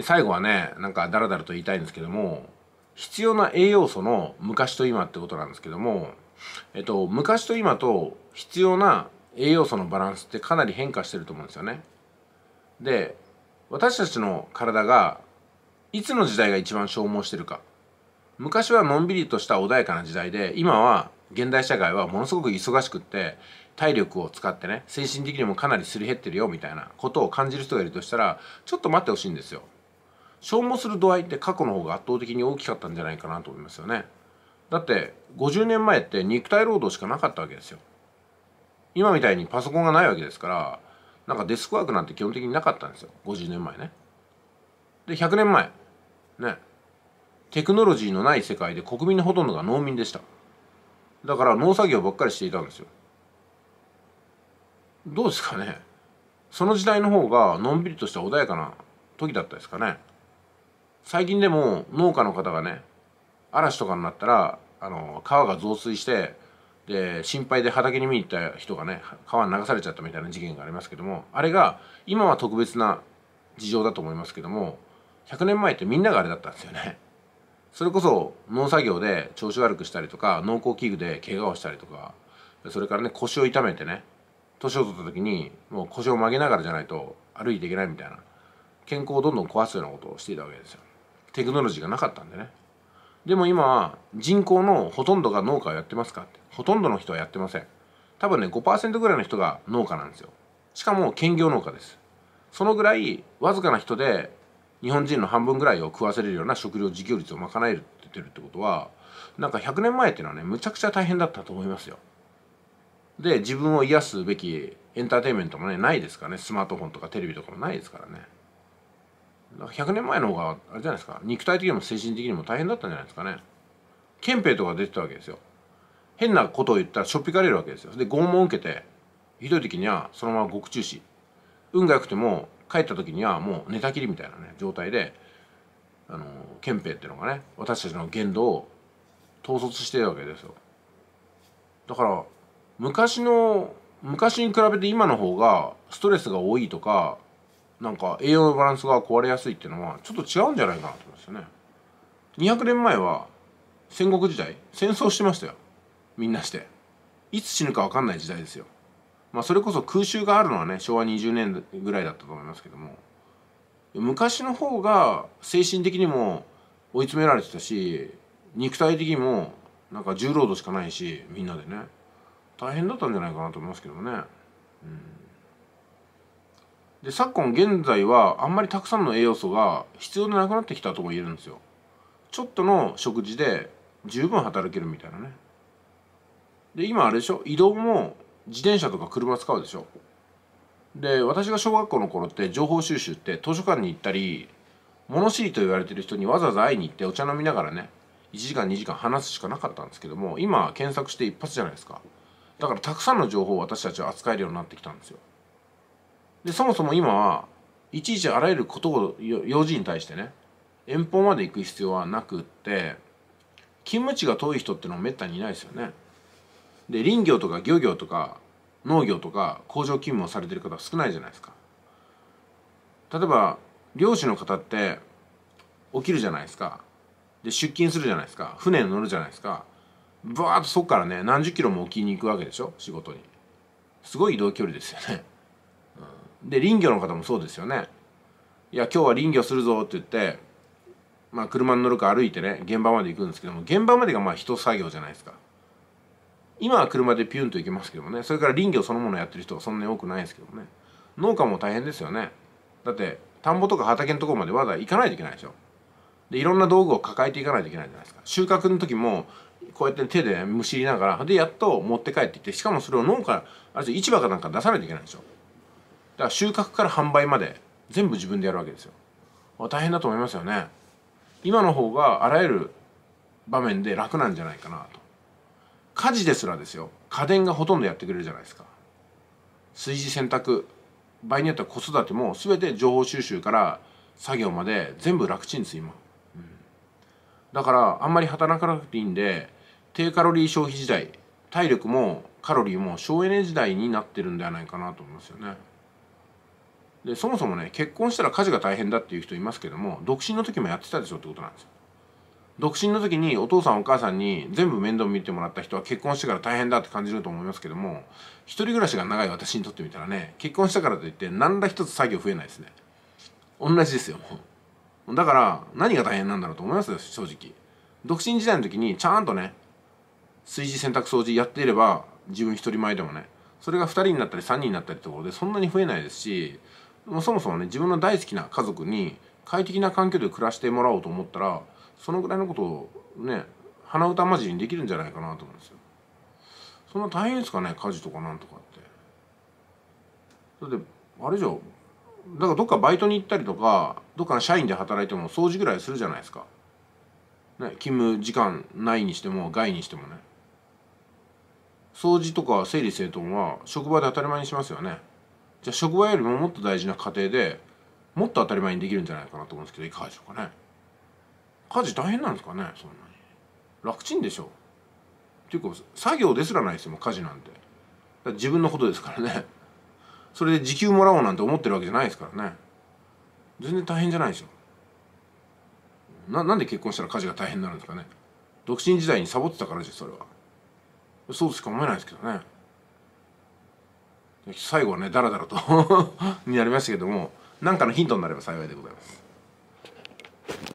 最後はねなんかダラダラと言いたいんですけども必要な栄養素の昔と今ってことなんですけども、えっと、昔と今と必要な栄養素のバランスってかなり変化してると思うんですよね。で私たちの体がいつの時代が一番消耗してるか昔はのんびりとした穏やかな時代で今は現代社会はものすごく忙しくって体力を使ってね精神的にもかなりすり減ってるよみたいなことを感じる人がいるとしたらちょっと待ってほしいんですよ。消耗する度合いって過去の方が圧倒的に大きかったんじゃないかなと思いますよねだって50年前って肉体労働しかなかったわけですよ今みたいにパソコンがないわけですからなんかデスクワークなんて基本的になかったんですよ50年前ねで100年前ねテクノロジーのない世界で国民のほとんどが農民でしただから農作業ばっかりしていたんですよどうですかねその時代の方がのんびりとした穏やかな時だったですかね最近でも農家の方がね嵐とかになったらあの川が増水してで心配で畑に見に行った人がね川に流されちゃったみたいな事件がありますけどもあれが今は特別な事情だと思いますけども100年前ってみんながあれだったんですよね。それこそ農作業で調子悪くしたりとか農耕器具で怪我をしたりとかそれからね腰を痛めてね年を取った時にもう腰を曲げながらじゃないと歩いていけないみたいな健康をどんどん壊すようなことをしていたわけですよ。テクノロジーがなかったんでねでも今人口のほとんどが農家をやってますかってほとんどの人はやってません多分ね5%ぐらいの人が農家なんですよしかも兼業農家ですそのぐらいわずかな人で日本人の半分ぐらいを食わせれるような食料自給率を賄えるって言ってるってことはなんか100年前っていうのはねむちゃくちゃ大変だったと思いますよで自分を癒すべきエンターテインメントもねないですからねスマートフォンとかテレビとかもないですからね100年前の方があれじゃないですか肉体的にも精神的にも大変だったんじゃないですかね憲兵とか出てたわけですよ変なことを言ったらしょっぴかれるわけですよで拷問を受けてひどい時にはそのまま獄中死運が良くても帰った時にはもう寝たきりみたいなね状態であの憲兵っていうのがね私たちの言動を統率してるわけですよだから昔の昔に比べて今の方がストレスが多いとかなんか栄養のバランスが壊れやすいっていうのはちょっと違うんじゃないかなと思いますよね。200年前は戦国時代戦争してましたよみんなしていつ死ぬか分かんない時代ですよまあそれこそ空襲があるのはね昭和20年ぐらいだったと思いますけども昔の方が精神的にも追い詰められてたし肉体的にもなんか重労働しかないしみんなでね大変だったんじゃないかなと思いますけどもねうんで昨今現在はあんまりたくさんの栄養素が必要でなくなってきたとも言えるんですよちょっとの食事で十分働けるみたいなねで今あれでしょ移動も自転車とか車使うでしょで私が小学校の頃って情報収集って図書館に行ったり物知りと言われてる人にわざわざ会いに行ってお茶飲みながらね1時間2時間話すしかなかったんですけども今検索して一発じゃないですかだからたくさんの情報を私たちは扱えるようになってきたんですよでそもそも今はいちいちあらゆることを用事に対してね遠方まで行く必要はなくって勤務地が遠い人ってのはめったにいないですよね。で林業とか漁業とか農業とか工場勤務をされてる方は少ないじゃないですか。例えば漁師の方って起きるじゃないですか。で出勤するじゃないですか船に乗るじゃないですかバーッとそっからね何十キロも沖に行くわけでしょ仕事にすごい移動距離ですよねで林業の方もそうですよねいや今日は林業するぞって言ってまあ車に乗るか歩いてね現場まで行くんですけども現場までがまあ人作業じゃないですか今は車でピュンと行けますけどもねそれから林業そのものやってる人はそんなに多くないですけどもね農家も大変ですよねだって田んぼとか畑のとこまでわざ行かないといけないでしょでいろんな道具を抱えていかないといけないじゃないですか収穫の時もこうやって手でむしりながらでやっと持って帰ってきてしかもそれを農家あれ市場かなんか出さないといけないでしょから収穫から販売まで全部自分でやるわけですよ大変だと思いますよね今の方があらゆる場面で楽なんじゃないかなと家事ですらですよ家電がほとんどやってくれるじゃないですか炊事洗濯場合によっては子育ても全て情報収集から作業まで全部楽ちんです今、うん、だからあんまり働かなくていいんで低カロリー消費時代体力もカロリーも省エネ時代になってるんではないかなと思いますよねでそもそもね結婚したら家事が大変だっていう人いますけども独身の時もやってたでしょってことなんですよ独身の時にお父さんお母さんに全部面倒見てもらった人は結婚してから大変だって感じると思いますけども一人暮らしが長い私にとってみたらね結婚したからといって何ら一つ作業増えないですね同じですよだから何が大変なんだろうと思います正直独身時代の時にちゃんとね炊事洗濯掃除やっていれば自分一人前でもねそれが2人になったり3人になったりところでそんなに増えないですしもうそもそもね自分の大好きな家族に快適な環境で暮らしてもらおうと思ったらそのぐらいのことをね鼻歌交じりにできるんじゃないかなと思うんですよ。そんな大変ですかね家事とかなんとかって。だってあれじゃだからどっかバイトに行ったりとかどっかの社員で働いても掃除ぐらいするじゃないですか。ね、勤務時間ないにしても外にしてもね。掃除とか整理整頓は職場で当たり前にしますよね。じゃあ職場よりももっと大事な家庭でもっと当たり前にできるんじゃないかなと思うんですけどいかがでしょうかね家事大変なんですかねそんなに楽ちんでしょっていうか作業ですらないですよ家事なんて自分のことですからねそれで時給もらおうなんて思ってるわけじゃないですからね全然大変じゃないですよななんで結婚したら家事が大変になるんですかね独身時代にサボってたからですそれはそうしか思えないですけどね最後はねだらだらと になりましたけども何かのヒントになれば幸いでございます。